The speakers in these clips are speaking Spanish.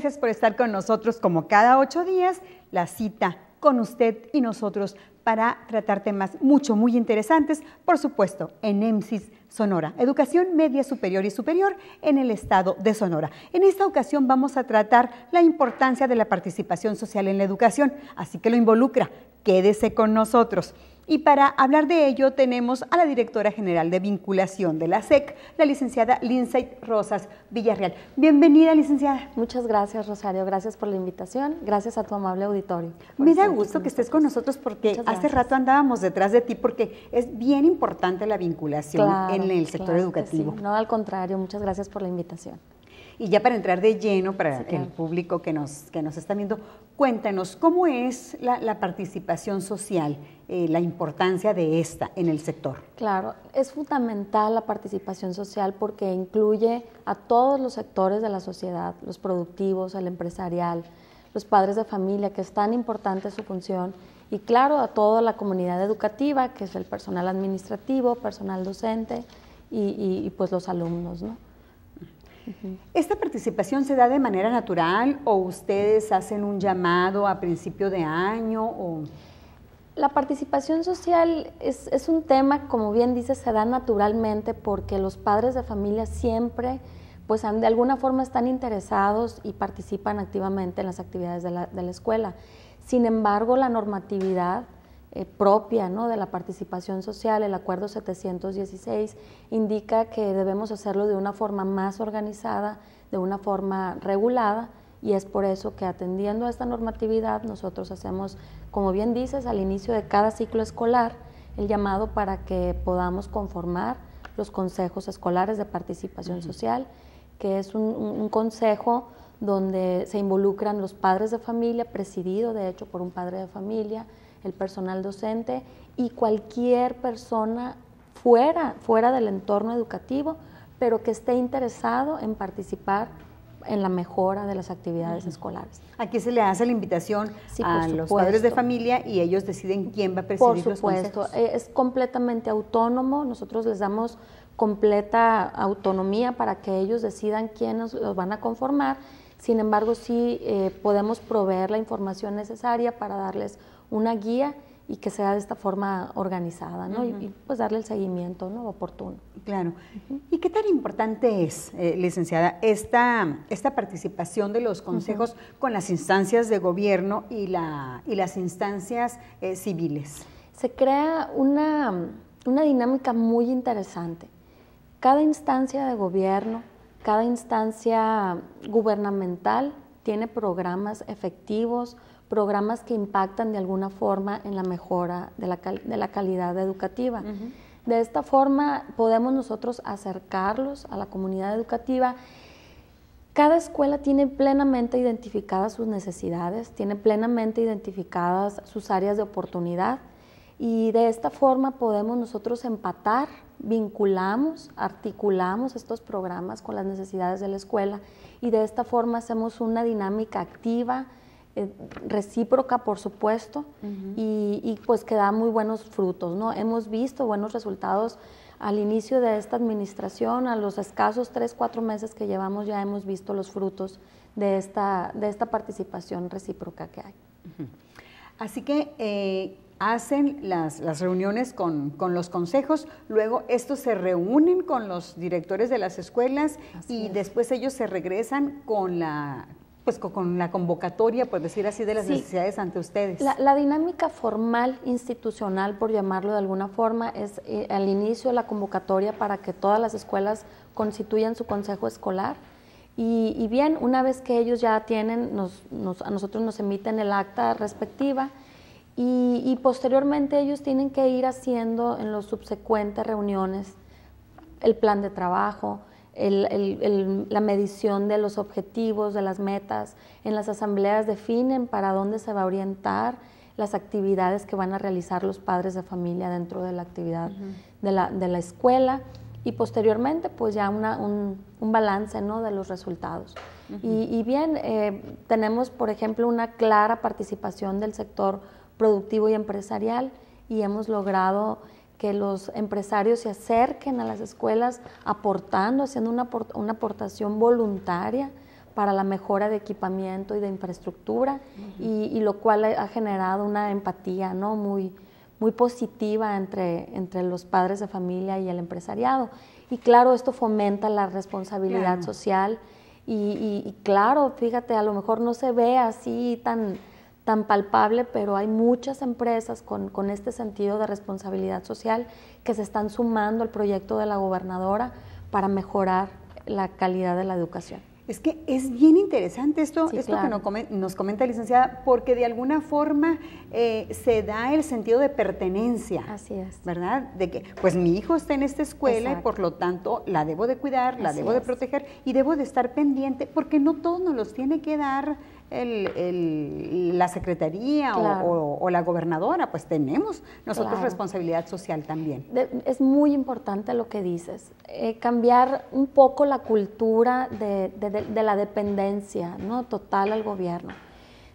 gracias por estar con nosotros como cada ocho días, la cita con usted y nosotros para tratar temas mucho, muy interesantes, por supuesto, en EMSIS Sonora, Educación Media Superior y Superior en el Estado de Sonora. En esta ocasión vamos a tratar la importancia de la participación social en la educación, así que lo involucra, quédese con nosotros. Y para hablar de ello tenemos a la directora general de vinculación de la SEC, la licenciada Lindsay Rosas Villarreal. Bienvenida, licenciada. Muchas gracias, Rosario. Gracias por la invitación. Gracias a tu amable auditorio. Me da gusto que estés con nosotros porque hace rato andábamos detrás de ti porque es bien importante la vinculación en el sector educativo. No, al contrario, muchas gracias por la invitación. Y ya para entrar de lleno, para el público que nos, que nos está viendo, cuéntanos, ¿cómo es la, participación social, eh, la importancia de esta en el sector? Claro, es fundamental la participación social porque incluye a todos los sectores de la sociedad, los productivos, el empresarial, los padres de familia, que es tan importante su función, y claro, a toda la comunidad educativa, que es el personal administrativo, personal docente y, y pues los alumnos, ¿no? ¿Esta participación se da de manera natural o ustedes hacen un llamado a principio de año? O... La participación social es, un tema, como bien dices, se da naturalmente porque los padres de familia siempre pues de alguna forma están interesados y participan activamente en las actividades de la escuela. Sin embargo, la normatividad eh, propia de la participación social, el Acuerdo 716, indica que debemos hacerlo de una forma más organizada, de una forma regulada, y es por eso que atendiendo a esta normatividad nosotros hacemos, como bien dices, al inicio de cada ciclo escolar el llamado para que podamos conformar los consejos escolares de participación social, que es un, consejo donde se involucran los padres de familia, presidido de hecho por un padre de familia, el personal docente y cualquier persona fuera, fuera del entorno educativo, pero que esté interesado en participar en la mejora de las actividades escolares. Aquí se le hace la invitación a los padres de familia y ellos deciden quién va a presidir Por supuesto, eh, es completamente autónomo, nosotros les damos completa autonomía para que ellos decidan quiénes los van a conformar, sin embargo sí eh, podemos proveer la información necesaria para darles una guía y que sea de esta forma organizada, ¿no? y, pues darle el seguimiento ¿no? oportuno. Claro. ¿Y qué tan importante es, eh, licenciada, esta, esta participación de los consejos con las instancias de gobierno y, la, las instancias eh, civiles? Se crea una, una dinámica muy interesante. Cada instancia de gobierno, cada instancia gubernamental tiene programas efectivos, programas que impactan de alguna forma en la mejora de la, calidad educativa. De esta forma podemos nosotros acercarlos a la comunidad educativa. Cada escuela tiene plenamente identificadas sus necesidades, tiene plenamente identificadas sus áreas de oportunidad y de esta forma podemos nosotros empatar, vinculamos, articulamos estos programas con las necesidades de la escuela y de esta forma hacemos una dinámica activa, eh, recíproca, por supuesto, y, pues que da muy buenos frutos, ¿no? Hemos visto buenos resultados al inicio de esta administración, a los escasos tres, cuatro meses que llevamos, ya hemos visto los frutos de esta, de esta participación recíproca que hay. Así que eh, hacen las, reuniones con, los consejos, luego estos se reúnen con los directores de las escuelas y después ellos se regresan con la, pues, con la convocatoria, por decir así, de las necesidades ante ustedes. La, dinámica formal, institucional, por llamarlo de alguna forma, es el eh, inicio de la convocatoria para que todas las escuelas constituyan su consejo escolar. Y, bien, una vez que ellos ya tienen, a nosotros nos emiten el acta respectiva y, y posteriormente ellos tienen que ir haciendo en las subsecuentes reuniones el plan de trabajo, la medición de los objetivos, de las metas. En las asambleas definen para dónde se va a orientar las actividades que van a realizar los padres de familia dentro de la actividad de, la, escuela y posteriormente pues ya una, un, balance ¿no? de los resultados. y, bien, eh, tenemos por ejemplo una clara participación del sector productivo y empresarial y hemos logrado que los empresarios se acerquen a las escuelas aportando, haciendo una, una aportación voluntaria para la mejora de equipamiento y de infraestructura, y, lo cual ha generado una empatía ¿no? muy, muy positiva entre, entre los padres de familia y el empresariado. Y claro, esto fomenta la responsabilidad social y, claro, fíjate, a lo mejor no se ve así tan tan palpable, pero hay muchas empresas con, este sentido de responsabilidad social que se están sumando al proyecto de la gobernadora para mejorar la calidad de la educación. Es que es bien interesante esto, esto que nos comenta, nos licenciada, porque de alguna forma eh, se da el sentido de pertenencia. Así es. ¿Verdad? De que, pues mi hijo está en esta escuela y por lo tanto la debo de cuidar, la debo de proteger y debo de estar pendiente, porque no todos nos los tiene que dar la secretaría o, la gobernadora, pues tenemos nosotros responsabilidad social también. es muy importante lo que dices, eh, cambiar un poco la cultura de, la dependencia ¿no? total al gobierno.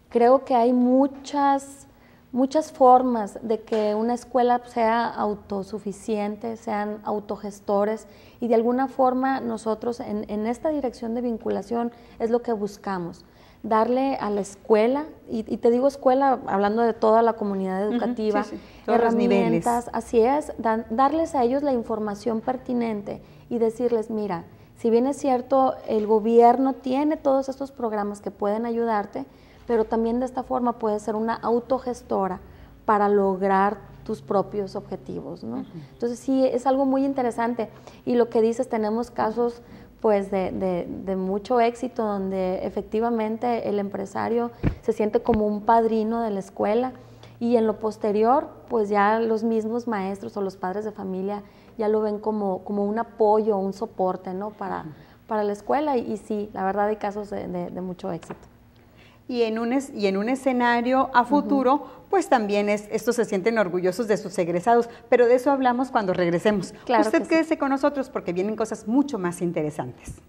Creo que hay muchas, muchas formas de que una escuela sea autosuficiente, sean autogestores y de alguna forma nosotros en esta dirección de vinculación es lo que buscamos darle a la escuela, y, te digo escuela hablando de toda la comunidad educativa, herramientas, así es, darles a ellos la información pertinente y decirles, mira, si bien es cierto, el gobierno tiene todos estos programas que pueden ayudarte, pero también de esta forma puedes ser una autogestora para lograr tus propios objetivos, ¿no? Entonces sí, es algo muy interesante. Y lo que dices, tenemos casos pues de, mucho éxito, donde efectivamente el empresario se siente como un padrino de la escuela y en lo posterior, pues ya los mismos maestros o los padres de familia ya lo ven como, como un apoyo, un soporte, ¿no? Para, para la escuela y, sí, la verdad hay casos de mucho éxito y en un, y en un escenario a futuro, pues también es, estos se sienten orgullosos de sus egresados. Pero de eso hablamos cuando regresemos. Usted quédese con nosotros porque vienen cosas mucho más interesantes.